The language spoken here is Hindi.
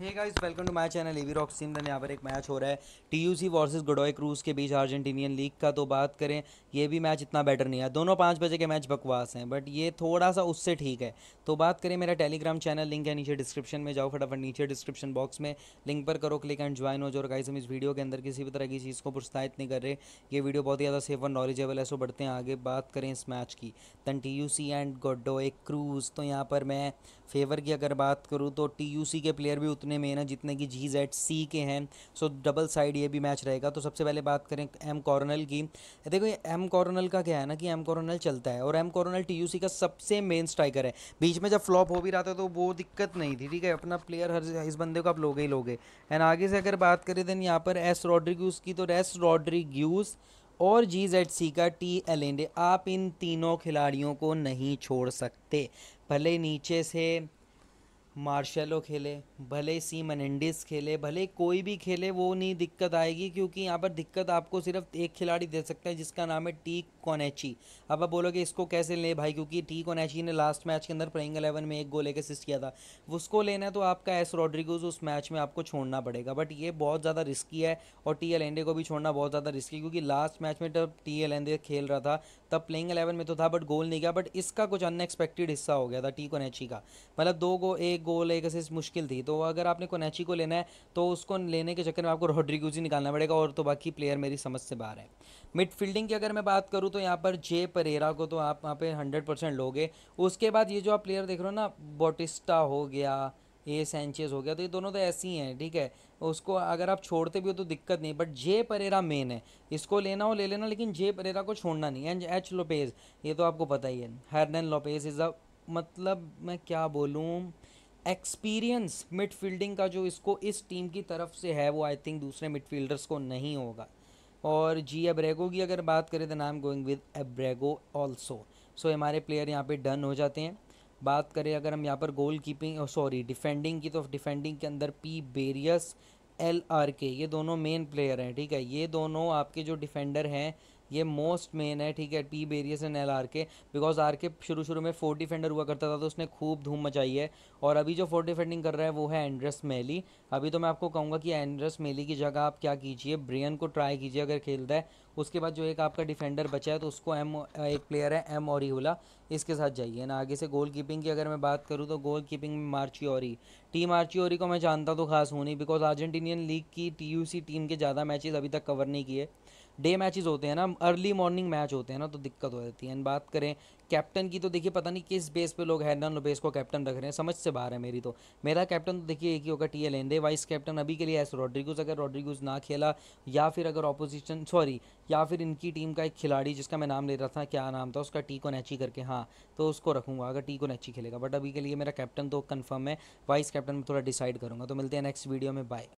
hey guys welcome to my channel ईवी रॉक सिम दन यहाँ पर एक मैच हो रहा है टीयूसी वर्सेस गुडोय क्रूज के बीच अर्जेंटीनियन लीग का तो बात करें ये भी मैच इतना बेटर नहीं है दोनों पाँच बजे के मैच बकवास हैं बट ये थोड़ा सा उससे ठीक है तो बात करें मेरा टेलीग्राम चैनल लिंक है नीचे डिस्क्रिप्शन में जाओ फटाफट नीचे डिस्क्रिप्शन बॉक्स में लिंक पर करो क्लिक एंड ज्वाइन हो जो गाइज हम इस वीडियो के अंदर किसी भी तरह की चीज़ को प्रोत्साहित नहीं कर रहे ये वीडियो बहुत ही ज़्यादा सेफ और नॉलेजेबल है सो बढ़ते हैं आगे बात करें इस मैच की दैन टी एंड गोडोय क्रूज तो यहाँ पर मैं फेवर की अगर बात करूँ तो टी के प्लेयर भी उतने जितने में ना जितने की जी जेड सी के हैं सो डबल साइड ये भी मैच रहेगा तो सबसे पहले बात करें एम कॉर्नल की देखो ये एम कॉर्नल का क्या है ना कि एम कॉर्नल चलता है और एम कॉर्नल टी का सबसे मेन स्ट्राइकर है बीच में जब फ्लॉप हो भी रहा था तो वो दिक्कत नहीं थी ठीक है अपना प्लेयर हर इस बंदे को आप लोगे ही लोगे एंड आगे से अगर बात करें देन यहाँ पर एस रॉड्रिग्यूस की तो एस रॉड्रिग्यूस और जी जेड सी का टी एलेंडे आप इन तीनों खिलाड़ियों को नहीं छोड़ सकते भले नीचे से मार्शलो खेले भले सी मनेंडिस खेले भले कोई भी खेले वो नहीं दिक्कत आएगी क्योंकि यहाँ पर दिक्कत आपको सिर्फ एक खिलाड़ी दे सकता है जिसका नाम है टी कोनेची अब आप बोलोगे इसको कैसे ले भाई क्योंकि टी कोनेची ने लास्ट मैच के अंदर प्लेइंग एलेवन में एक गोल एक असिस्ट किया था उसको लेना है तो आपका एस रॉड्रिगोज उस मैच में आपको छोड़ना पड़ेगा बट ये बहुत ज़्यादा रिस्की है और टी एल को भी छोड़ना बहुत ज़्यादा रिस्की क्योंकि लास्ट मैच में जब टी एल खेल रहा था तब प्लेइंग एलेवन में तो था बट गोल नहीं गया बट इसका कुछ अनएक्सपेक्टेड हिस्सा हो गया था टी कोनेची का मतलब दो गो एक गोल एक असिस्ट मुश्किल थी तो अगर आपने कोनेची को लेना है तो उसको लेने के चक्कर में आपको रॉड्रिगोज ही निकालना पड़ेगा और तो बाकी प्लेयर मेरी समझ से बाहर है मिडफील्डिंग की अगर मैं बात करूँ तो यहाँ पर जे परेरा को तो आप वहाँ पे हंड्रेड परसेंट लोगे उसके बाद ये जो आप प्लेयर देख रहे हो ना बोटिस्टा हो गया ये सेंचेज हो गया तो ये दोनों तो ऐसे ही हैं ठीक है उसको अगर आप छोड़ते भी हो तो दिक्कत नहीं बट जे परेरा मेन है इसको लेना हो ले लेना लेकिन जे परेरा को छोड़ना नहीं एंड एच लोपेज ये तो आपको पता ही है हर्नन लोपेज इज़ अ मतलब मैं क्या बोलूँ एक्सपीरियंस मिडफील्डिंग का जो इसको इस टीम की तरफ से है वो आई थिंक दूसरे मिडफील्डर्स को नहीं होगा और जी एब्रेगो की अगर बात करें तो नाम I'm going with Abrego also so हमारे प्लेयर यहाँ पे डन हो जाते हैं बात करें अगर हम यहाँ पर गोल कीपिंग सॉरी डिफेंडिंग की तो डिफेंडिंग के अंदर पी बेरियस एल आर के ये दोनों मेन प्लेयर हैं ठीक है ये दोनों आपके जो डिफेंडर हैं ये मोस्ट मेन है ठीक है टी बेरियस and L R K because R K शुरू शुरू में फोर डिफेंडर हुआ करता था तो उसने खूब धूम मचाई है और अभी जो फोर डिफेंडिंग कर रहा है वो है एंड्रेस मेली अभी तो मैं आपको कहूँगा कि एंड्रेस मेली की जगह आप क्या कीजिए ब्रियन को ट्राई कीजिए अगर खेलता है उसके बाद जो एक आपका डिफेंडर बचा है तो उसको एम एक प्लेयर है एम ओरिहुला इसके साथ जाइए ना आगे से गोल कीपिंग की अगर मैं बात करूँ तो गोल कीपिंग में मार्ची ओरी टीम मार्ची ओरी को मैं जानता तो खास हूँ नहीं बिकॉज अर्जेंटीनियन लीग की टी टीम के ज़्यादा मैचेज अभी तक कवर नहीं किए डे मैचेज होते हैं ना अर्ली मॉर्निंग मैच होते हैं ना तो दिक्कत हो जाती है एंड बात करें कैप्टन की तो देखिए पता नहीं किस बेस पे लोग हैदन लोबेस को कैप्टन रख रहे हैं समझ से बाहर है मेरी तो मेरा कैप्टन तो देखिए एक ही होगा टी एल एंडे वाइस कैप्टन अभी के लिए एस रॉड्रिगोज अगर रॉड्रिगोज ना खेला या फिर अगर ऑपोजिशन सॉरी या फिर इनकी टीम का एक खिलाड़ी जिसका मैं नाम ले रहा था क्या नाम था उसका टी को नैची करके हाँ तो उसको रखूँगा अगर टी को नैची खेलेगा बट अभी के लिए मेरा कैप्टन तो कन्फर्म है वाइस कैप्टन में थोड़ा डिसाइड करूँगा तो मिलते हैं नेक्स्ट वीडियो में बाय